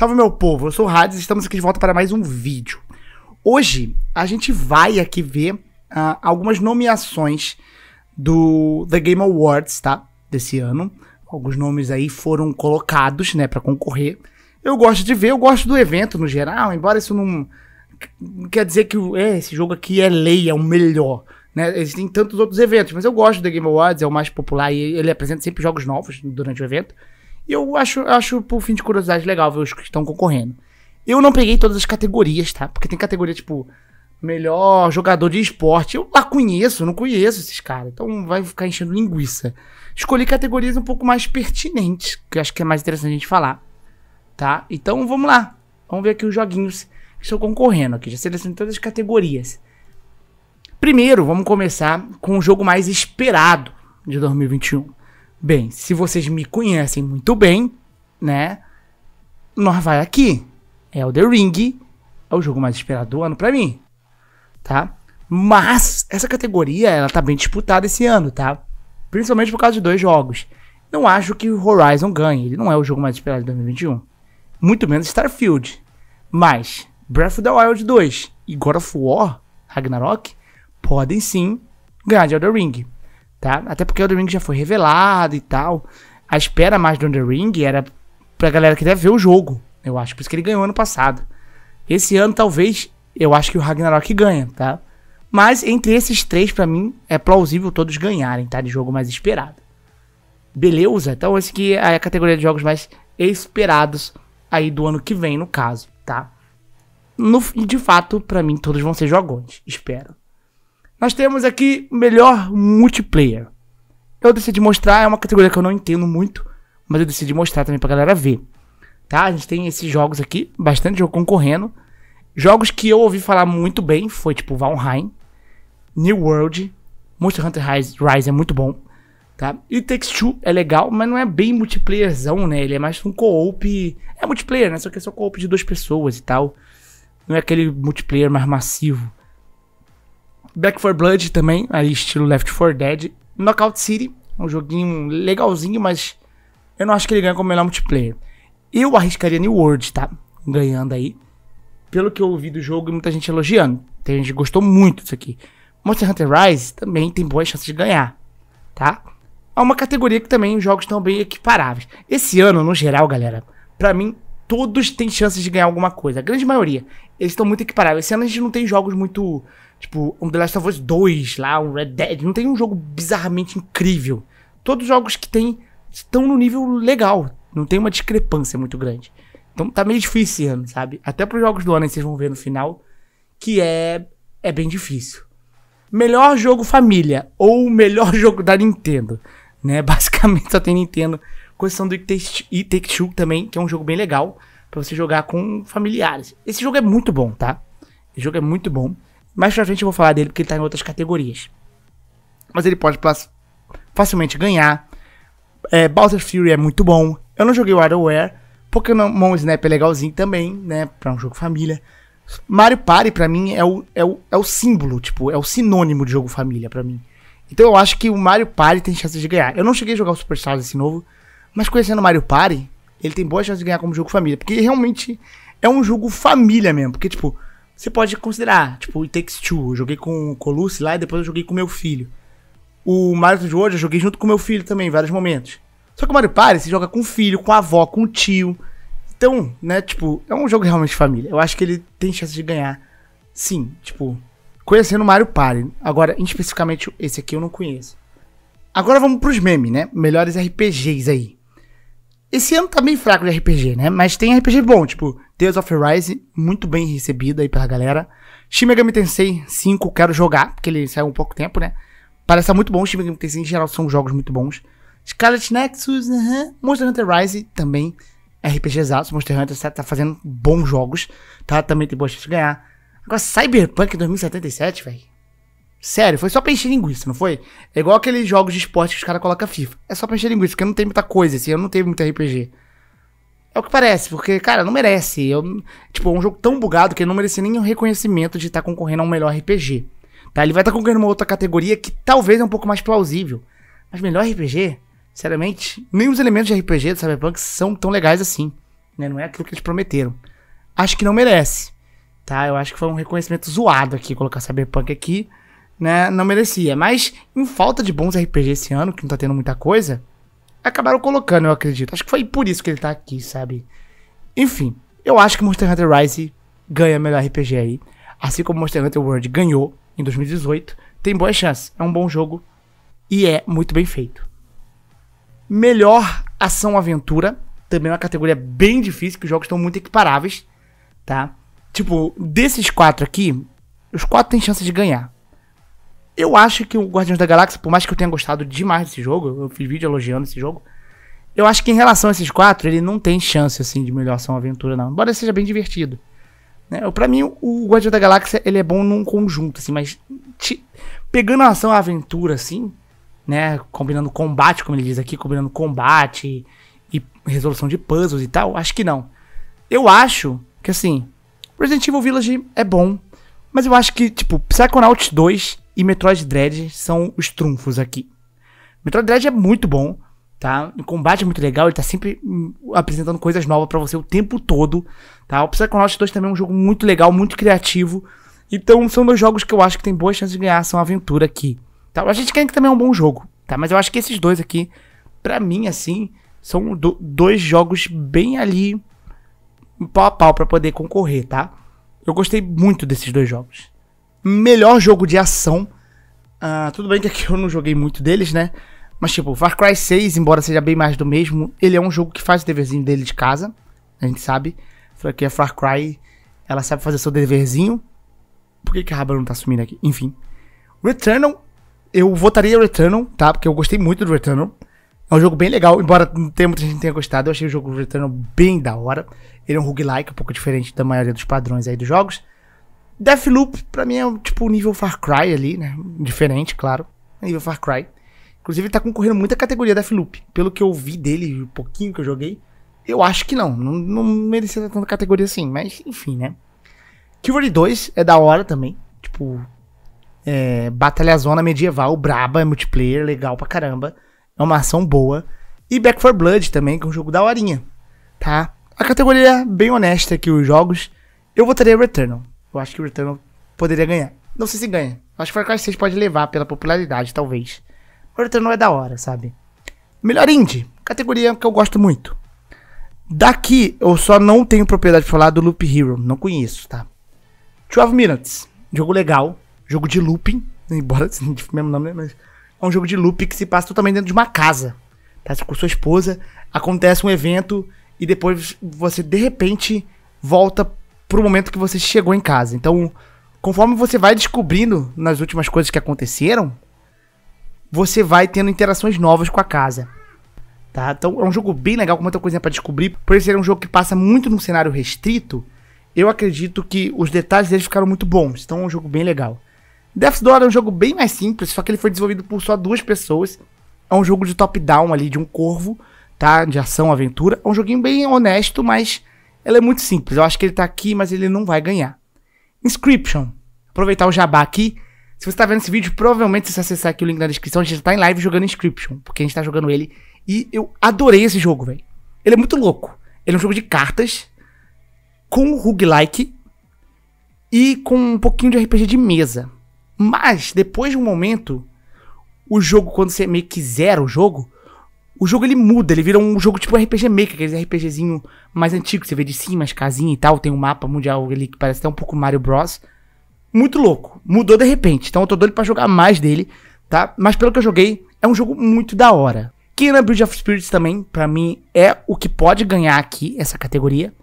Salve meu povo, eu sou o Hades e estamos aqui de volta para mais um vídeo. Hoje a gente vai aqui ver uh, algumas nomeações do The Game Awards, tá? Desse ano. Alguns nomes aí foram colocados, né, para concorrer. Eu gosto de ver, eu gosto do evento no geral, embora isso não, não quer dizer que é, esse jogo aqui é lei, é o melhor. Né? Existem tantos outros eventos, mas eu gosto do The Game Awards, é o mais popular e ele apresenta sempre jogos novos durante o evento. E eu acho, acho, por fim de curiosidade, legal ver os que estão concorrendo. Eu não peguei todas as categorias, tá? Porque tem categoria tipo melhor jogador de esporte. Eu lá conheço, não conheço esses caras. Então vai ficar enchendo linguiça. Escolhi categorias um pouco mais pertinentes, que eu acho que é mais interessante a gente falar. Tá? Então vamos lá. Vamos ver aqui os joguinhos que estão concorrendo aqui. Já selecionei todas as categorias. Primeiro, vamos começar com o jogo mais esperado de 2021. Bem, se vocês me conhecem muito bem, né? Nós vai aqui. É o The Ring. É o jogo mais esperado do ano para mim. Tá? Mas essa categoria, ela tá bem disputada esse ano, tá? Principalmente por causa de dois jogos. Não acho que o Horizon ganhe. Ele não é o jogo mais esperado de 2021. Muito menos Starfield. Mas Breath of the Wild 2 e God of War Ragnarok podem sim ganhar de Elden Ring tá? Até porque o The Ring já foi revelado e tal. A espera mais do The Ring era pra galera que deve ver o jogo, eu acho. Por isso que ele ganhou ano passado. Esse ano, talvez, eu acho que o Ragnarok ganha, tá? Mas entre esses três, para mim, é plausível todos ganharem, tá? De jogo mais esperado. Beleza? Então, esse aqui é a categoria de jogos mais esperados aí do ano que vem, no caso, tá? No, de fato, para mim, todos vão ser jogões, espero. Nós temos aqui melhor multiplayer. Eu decidi mostrar, é uma categoria que eu não entendo muito, mas eu decidi mostrar também pra galera ver. Tá? A gente tem esses jogos aqui, bastante jogo concorrendo. Jogos que eu ouvi falar muito bem foi tipo Valheim, New World, Monster Hunter Rise, Rise é muito bom, tá? E Takes Two é legal, mas não é bem multiplayerzão, né? Ele é mais um co-op, é multiplayer, né? Só que é só co-op de duas pessoas e tal. Não é aquele multiplayer mais massivo. Back 4 Blood também, aí estilo Left 4 Dead. Knockout City, um joguinho legalzinho, mas eu não acho que ele ganha como melhor multiplayer. Eu arriscaria New World, tá? Ganhando aí. Pelo que eu ouvi do jogo, muita gente elogiando. Tem gente que gostou muito disso aqui. Monster Hunter Rise também tem boas chances de ganhar, tá? Há uma categoria que também os jogos estão bem equiparáveis. Esse ano, no geral, galera, para mim, todos têm chances de ganhar alguma coisa. A grande maioria. Eles estão muito equiparáveis. Esse ano a gente não tem jogos muito Tipo, um The Last of Us 2 lá, um Red Dead. Não tem um jogo bizarramente incrível. Todos os jogos que tem estão no nível legal. Não tem uma discrepância muito grande. Então tá meio difícil esse ano, sabe? Até pros jogos do ano aí vocês vão ver no final. Que é. É bem difícil. Melhor jogo família. Ou melhor jogo da Nintendo. Né? Basicamente só tem Nintendo. Questão do E Take Two também, que é um jogo bem legal. para você jogar com familiares. Esse jogo é muito bom, tá? Esse jogo é muito bom. Mais pra frente eu vou falar dele porque ele tá em outras categorias. Mas ele pode facilmente ganhar. É, Bowser Fury é muito bom. Eu não joguei o WarioWare. Pokémon Snap é legalzinho também, né? Pra um jogo família. Mario Party, pra mim, é o, é, o, é o símbolo, tipo, é o sinônimo de jogo família pra mim. Então eu acho que o Mario Party tem chance de ganhar. Eu não cheguei a jogar o Superstars esse novo, mas conhecendo o Mario Party, ele tem boas chances de ganhar como jogo família. Porque realmente é um jogo família mesmo. Porque, tipo, você pode considerar, tipo, It Takes Two. Eu joguei com o Colucci lá e depois eu joguei com meu filho. O Mario de hoje eu joguei junto com meu filho também, em vários momentos. Só que o Mario Party você joga com o filho, com a avó, com o tio. Então, né, tipo, é um jogo realmente de família. Eu acho que ele tem chance de ganhar. Sim, tipo, conhecendo o Mario Party. Agora, especificamente esse aqui eu não conheço. Agora vamos pros memes, né? Melhores RPGs aí. Esse ano tá bem fraco de RPG, né? Mas tem RPG bom, tipo Tales of Rise, muito bem recebida aí pela galera. Shin Megami Tensei 5, quero jogar, porque ele saiu um pouco tempo, né? Parece muito bom, Shin Megami Tensei em geral são jogos muito bons. Scarlet Nexus, uhum. Monster Hunter Rise também, exato, Monster Hunter tá, tá fazendo bons jogos, tá? Também tem boa chance de ganhar. Agora, Cyberpunk 2077, velho. Sério, foi só pra encher linguiça, não foi? É igual aqueles jogos de esporte que os caras colocam FIFA. É só pra encher linguiça, porque não tem muita coisa, assim, eu não tenho muito RPG. É o que parece, porque, cara, não merece. Eu, tipo, é um jogo tão bugado que ele não merecia nenhum reconhecimento de estar tá concorrendo a um melhor RPG. Tá? Ele vai estar tá concorrendo a uma outra categoria que talvez é um pouco mais plausível. Mas melhor RPG? Sinceramente, nem os elementos de RPG do Cyberpunk são tão legais assim. Né? Não é aquilo que eles prometeram. Acho que não merece. Tá? Eu acho que foi um reconhecimento zoado aqui colocar Cyberpunk aqui. Né? Não merecia. Mas, em falta de bons RPG esse ano, que não tá tendo muita coisa, acabaram colocando, eu acredito. Acho que foi por isso que ele tá aqui, sabe? Enfim, eu acho que Monster Hunter Rise ganha melhor RPG aí. Assim como Monster Hunter World ganhou em 2018, tem boas chances. É um bom jogo e é muito bem feito. Melhor ação-aventura, também é uma categoria bem difícil, que os jogos estão muito equiparáveis, tá? Tipo, desses quatro aqui, os quatro têm chance de ganhar eu acho que o Guardiões da Galáxia, por mais que eu tenha gostado demais desse jogo, eu fiz vídeo elogiando esse jogo. Eu acho que em relação a esses quatro, ele não tem chance assim de melhor ação aventura, não. Embora seja bem divertido. Né? Para mim, o Guardiões da Galáxia ele é bom num conjunto, assim, mas te... pegando a ação aventura, assim, né? Combinando combate, como ele diz aqui, combinando combate e resolução de puzzles e tal, acho que não. Eu acho que assim, Resident Evil Village é bom, mas eu acho que, tipo, Psychonauts 2 e Metroid Dread são os trunfos aqui. Metroid Dread é muito bom, tá? O combate é muito legal, ele tá sempre hum, apresentando coisas novas para você o tempo todo, tá? O Psychonauts 2 também é um jogo muito legal, muito criativo. Então, são dois jogos que eu acho que tem boas chances de ganhar, são aventura aqui. Tá? A gente quer que também é um bom jogo, tá? Mas eu acho que esses dois aqui, para mim, assim, são do, dois jogos bem ali pau a pau para poder concorrer, tá? Eu gostei muito desses dois jogos melhor jogo de ação. Uh, tudo bem que aqui eu não joguei muito deles, né? Mas, tipo, Far Cry 6, embora seja bem mais do mesmo, ele é um jogo que faz o deverzinho dele de casa. A gente sabe. que A Far Cry, ela sabe fazer seu deverzinho. Por que, que a Raba não tá sumindo aqui? Enfim. Returnal, eu votaria Returnal, tá? Porque eu gostei muito do Returnal. É um jogo bem legal, embora não tenha muita gente tenha gostado. Eu achei o jogo Returnal bem da hora. Ele é um roguelike, um pouco diferente da maioria dos padrões aí dos jogos. Deathloop, pra mim, é tipo o nível Far Cry ali, né? Diferente, claro. Nível Far Cry. Inclusive, ele tá concorrendo muita categoria Deathloop. Pelo que eu vi dele, um pouquinho que eu joguei, eu acho que não. Não, não merecia tanta categoria assim, mas enfim, né? Killzone 2 é da hora também. Tipo, é, zona medieval, braba, é multiplayer, legal pra caramba. É uma ação boa. E Back 4 Blood também, que é um jogo da horinha, tá? A categoria bem honesta aqui, os jogos, eu votaria Returnal eu acho que o Returnal poderia ganhar. Não sei se ganha. Acho que Far Cry 6 pode levar pela popularidade, talvez. O Returnal é da hora, sabe? Melhor indie, categoria que eu gosto muito. Daqui, eu só não tenho propriedade de falar do Loop Hero. Não conheço, tá? 12 Minutes. Jogo legal. Jogo de looping. Embora o mesmo nome, né? mas. É um jogo de looping que se passa totalmente dentro de uma casa. Tá com sua esposa. Acontece um evento. E depois você, de repente, volta pro momento que você chegou em casa. Então, conforme você vai descobrindo nas últimas coisas que aconteceram, você vai tendo interações novas com a casa. Tá? Então é um jogo bem legal, com muita coisa para descobrir. Por isso ele um jogo que passa muito num cenário restrito, eu acredito que os detalhes dele ficaram muito bons. Então é um jogo bem legal. Death's Door é um jogo bem mais simples, só que ele foi desenvolvido por só duas pessoas. É um jogo de top-down ali, de um corvo, tá? De ação, aventura. É um joguinho bem honesto, mas ela é muito simples. Eu acho que ele tá aqui, mas ele não vai ganhar. Inscription. Aproveitar o jabá aqui. Se você tá vendo esse vídeo, provavelmente se você acessar aqui o link na descrição, a gente tá em live jogando Inscription, porque a gente tá jogando ele. E eu adorei esse jogo, velho. Ele é muito louco. Ele é um jogo de cartas com roguelike e com um pouquinho de RPG de mesa. Mas, depois de um momento, o jogo, quando você meio que zera o jogo, o jogo ele muda, ele vira um jogo tipo RPG Maker, aqueles RPGzinho mais antigo, você vê de cima as casinhas e tal, tem um mapa mundial ali que parece até um pouco Mario Bros. Muito louco, mudou de repente, então eu tô doido pra jogar mais dele, tá? Mas pelo que eu joguei, é um jogo muito da hora. Kingdom Bridge of Spirits também, para mim, é o que pode ganhar aqui essa categoria.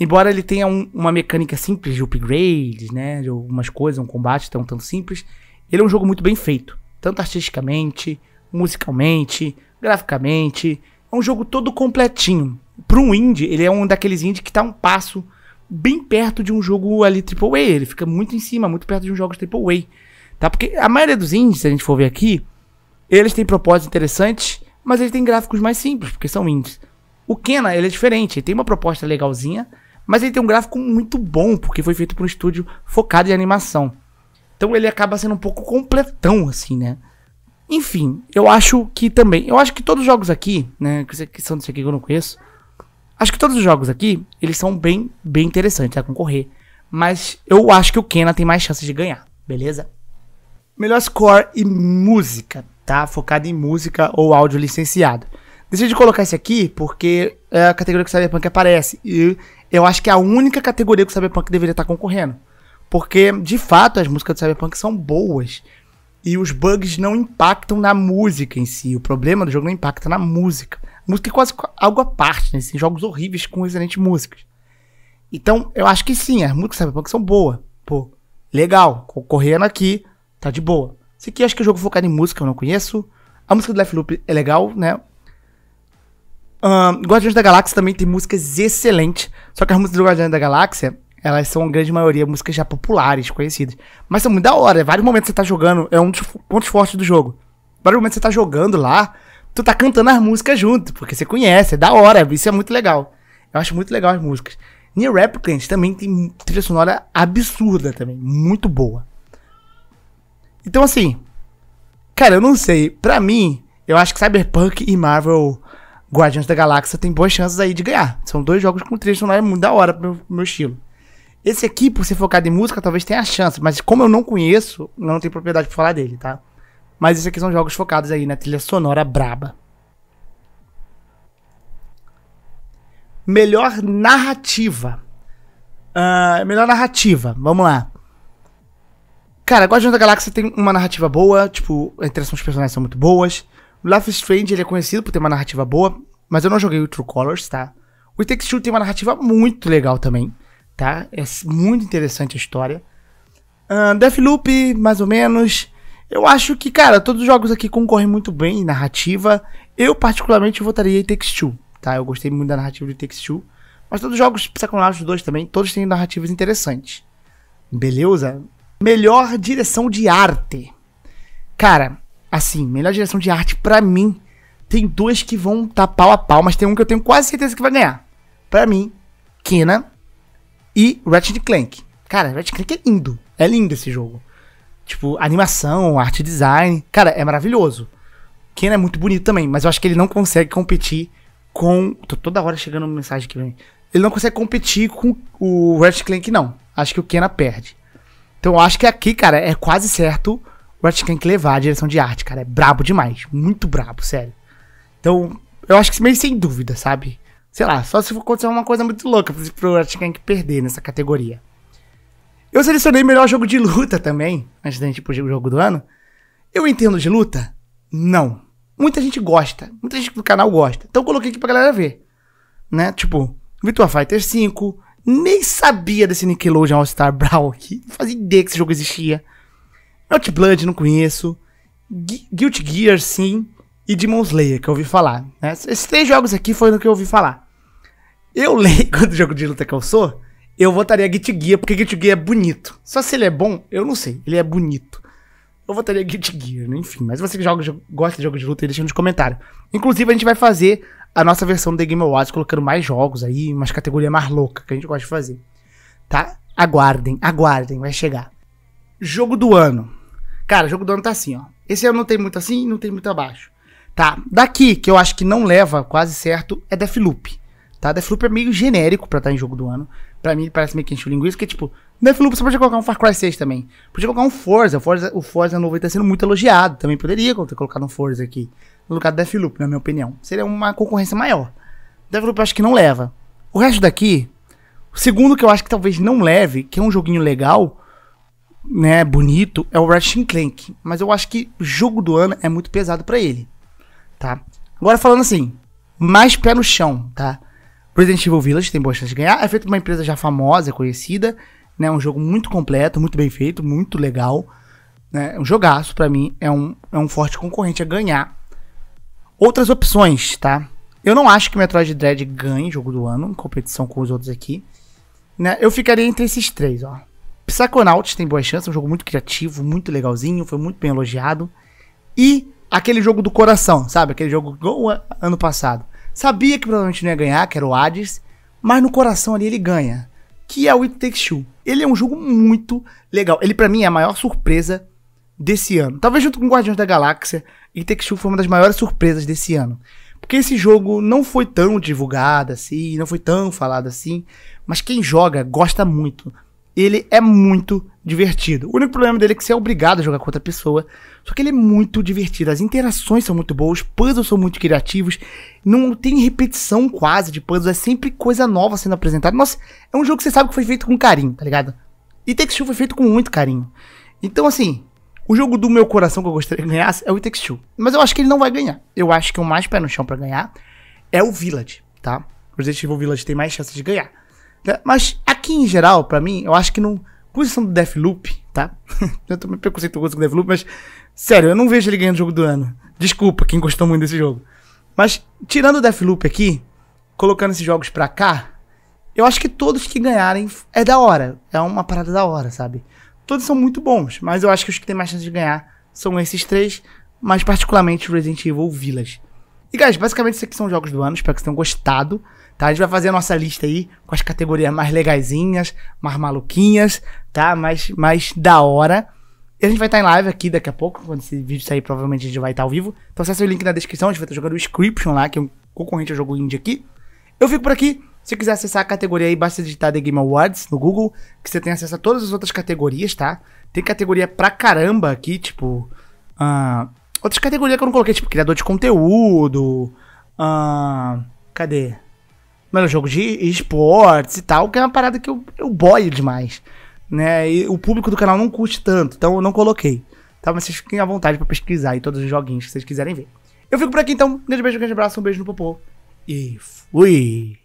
Embora ele tenha um, uma mecânica simples de upgrades, né? De algumas coisas, um combate tão, tão simples. Ele é um jogo muito bem feito, tanto artisticamente, musicalmente, graficamente. É um jogo todo completinho. Para um indie, ele é um daqueles indie que está um passo bem perto de um jogo ali AAA. Ele fica muito em cima, muito perto de um jogo AAA. Tá? Porque a maioria dos indies, se a gente for ver aqui, eles têm propósitos interessantes, mas eles têm gráficos mais simples, porque são indies. O Kena, ele é diferente, ele tem uma proposta legalzinha, mas ele tem um gráfico muito bom, porque foi feito por um estúdio focado em animação. Então ele acaba sendo um pouco completão, assim, né? Enfim, eu acho que também. Eu acho que todos os jogos aqui, né? Que são desse aqui que eu não conheço. Acho que todos os jogos aqui, eles são bem, bem interessantes a concorrer. Mas eu acho que o Kena tem mais chances de ganhar, beleza? Melhor score e música, tá? Focado em música ou áudio licenciado. Decidi colocar esse aqui porque é a categoria que o Cyberpunk aparece. E eu acho que é a única categoria que o Cyberpunk deveria estar concorrendo. Porque, de fato, as músicas do Cyberpunk são boas. E os bugs não impactam na música em si. O problema do jogo não impacta na música. A música é quase algo à parte, né? Assim, jogos horríveis com excelentes músicas. Então, eu acho que sim, as músicas Cyberpunk são boas. Pô, legal, correndo aqui, tá de boa. Esse aqui acho que é jogo focado em música, eu não conheço. A música do Loop é legal, né? Um, Guardiões da Galáxia também tem músicas excelentes. Só que as músicas do Guardiões da Galáxia elas são, em grande maioria, músicas já populares, conhecidas. Mas são muito da hora. É vários momentos você tá jogando, é um dos pontos fortes do jogo. Vários momentos você tá jogando lá, tu tá cantando as músicas junto, porque você conhece, é da hora, isso é muito legal. Eu acho muito legal as músicas. Near Replicant também tem trilha sonora absurda também, muito boa. Então assim, cara, eu não sei, pra mim, eu acho que Cyberpunk e Marvel Guardiões da Galáxia tem boas chances aí de ganhar. São dois jogos com trilha sonora muito da hora pro meu, pro meu estilo. Esse aqui, por ser focado em música, talvez tenha a chance, mas como eu não conheço, não tenho propriedade pra falar dele, tá? Mas esses aqui são jogos focados aí na né? trilha sonora braba. Melhor narrativa. Uh, melhor narrativa, vamos lá. Cara, Guardiões da Galáxia tem uma narrativa boa, tipo, a interação dos personagens são muito boas. O Life is Strange ele é conhecido por ter uma narrativa boa, mas eu não joguei o True Colors, tá? O It Takes Two tem uma narrativa muito legal também tá? É muito interessante a história. Uh, Deathloop, mais ou menos. Eu acho que, cara, todos os jogos aqui concorrem muito bem em narrativa. Eu, particularmente, votaria em Takes Two, tá? Eu gostei muito da narrativa de Takes Two. Mas todos os jogos Psychonauts 2 também, todos têm narrativas interessantes. Beleza? Melhor direção de arte. Cara, assim, melhor direção de arte para mim tem duas que vão estar tá pau a pau, mas tem um que eu tenho quase certeza que vai ganhar. Para mim, Kena e Ratchet Clank. Cara, Ratchet Clank é lindo. É lindo esse jogo. Tipo, animação, arte design. Cara, é maravilhoso. Ken é muito bonito também, mas eu acho que ele não consegue competir com. Tô toda hora chegando uma mensagem aqui pra mim. Ele não consegue competir com o Ratchet Clank, não. Acho que o Kena perde. Então eu acho que aqui, cara, é quase certo o Ratchet Clank levar a direção de arte, cara. É brabo demais. Muito brabo, sério. Então, eu acho que meio sem dúvida, sabe? Sei lá, só se acontecer uma coisa muito louca pro Ratchet perder nessa categoria. Eu selecionei melhor jogo de luta também, antes da gente ir pro jogo do ano. Eu entendo de luta? Não. Muita gente gosta, muita gente do canal gosta. Então eu coloquei aqui pra galera ver. Né? Tipo, Virtua Fighter 5, nem sabia desse Nickelodeon All-Star Brawl aqui, não fazia ideia que esse jogo existia. Out Blood, não conheço. Gu Guilty Gear, sim. E Demon Slayer, que eu ouvi falar. Né? Esses três jogos aqui foram o que eu ouvi falar. Eu leio quando jogo de luta que eu sou, eu votaria Git Gear, porque Git Gear é bonito. Só se ele é bom, eu não sei. Ele é bonito. Eu votaria Git Gear, né? enfim. Mas você que joga, gosta de jogos de luta, deixa nos comentários. Inclusive, a gente vai fazer a nossa versão do The Game Awards, colocando mais jogos aí, umas categorias mais loucas que a gente gosta de fazer. Tá? Aguardem, aguardem, vai chegar. Jogo do ano. Cara, jogo do ano tá assim, ó. Esse ano não tem muito assim, não tem muito abaixo. Tá? Daqui, que eu acho que não leva, quase certo, é Deathloop. Tá? Deathloop é meio genérico pra estar tá em jogo do ano. Pra mim, parece meio que enche o linguiça, que tipo, Deathloop você pode colocar um Far Cry 6 também. Podia colocar um Forza. O Forza, o Forza novo tá sendo muito elogiado. Também poderia ter colocado um Forza aqui. No lugar do Deathloop, na minha opinião. Seria uma concorrência maior. Deathloop eu acho que não leva. O resto daqui, o segundo que eu acho que talvez não leve, que é um joguinho legal, né, bonito, é o Ratchet Clank. Mas eu acho que o jogo do ano é muito pesado para ele, tá? Agora falando assim, mais pé no chão, tá? Resident Evil Village tem boas chances de ganhar. É feito por uma empresa já famosa, conhecida. Né? Um jogo muito completo, muito bem feito, muito legal. Né? Um jogaço, para mim, é um, é um forte concorrente a ganhar. Outras opções, tá? Eu não acho que Metroid Dread ganhe jogo do ano, em competição com os outros aqui. Né? Eu ficaria entre esses três, ó. Psychonauts tem boas chances, é um jogo muito criativo, muito legalzinho, foi muito bem elogiado. E aquele jogo do coração, sabe? Aquele jogo igual ano passado. Sabia que provavelmente não ia ganhar, que era o Hades, mas no coração ali ele ganha, que é o It Takes Two. Ele é um jogo muito legal. Ele para mim é a maior surpresa desse ano. Talvez junto com Guardiões da Galáxia, It Takes Two foi uma das maiores surpresas desse ano. Porque esse jogo não foi tão divulgado assim, não foi tão falado assim, mas quem joga gosta muito ele é muito divertido. O único problema dele é que você é obrigado a jogar com outra pessoa. Só que ele é muito divertido. As interações são muito boas, os puzzles são muito criativos. Não tem repetição quase de puzzles, é sempre coisa nova sendo apresentada. Nossa, é um jogo que você sabe que foi feito com carinho, tá ligado? E Takes foi feito com muito carinho. Então, assim, o jogo do meu coração que eu gostaria que ganhasse é o It Mas eu acho que ele não vai ganhar. Eu acho que o mais pé no chão para ganhar é o Village, tá? O Resident Evil Village tem mais chances de ganhar. Né? Mas aqui em geral, para mim, eu acho que não. Com exceção do Deathloop, tá? eu também preconceituoso com o Deathloop, mas. Sério, eu não vejo ele ganhando o jogo do ano. Desculpa quem gostou muito desse jogo. Mas, tirando o Deathloop aqui, colocando esses jogos pra cá, eu acho que todos que ganharem é da hora. É uma parada da hora, sabe? Todos são muito bons, mas eu acho que os que têm mais chance de ganhar são esses três, mas particularmente Resident Evil Village. E, guys, basicamente isso aqui são jogos do ano. Espero que vocês tenham gostado. Tá? A gente vai fazer a nossa lista aí com as categorias mais legazinhas, mais maluquinhas, tá? Mais, mais da hora. E a gente vai estar tá em live aqui daqui a pouco. Quando esse vídeo sair, provavelmente a gente vai estar tá ao vivo. Então acessa o link na descrição. A gente vai estar jogando o Inscription lá, que é um concorrente ao jogo indie aqui. Eu fico por aqui. Se quiser acessar a categoria aí, basta digitar The Game Awards no Google, que você tem acesso a todas as outras categorias, tá? Tem categoria pra caramba aqui, tipo. Uh, Outras categorias que eu não coloquei, tipo criador de conteúdo. Ah, cadê? Melhor jogo de esportes e tal, que é uma parada que eu, eu boio demais. Né? E o público do canal não curte tanto, então eu não coloquei. Tá? Mas vocês fiquem à vontade para pesquisar e todos os joguinhos que vocês quiserem ver. Eu fico por aqui então. Um grande beijo, um grande abraço, um beijo no popô. E fui!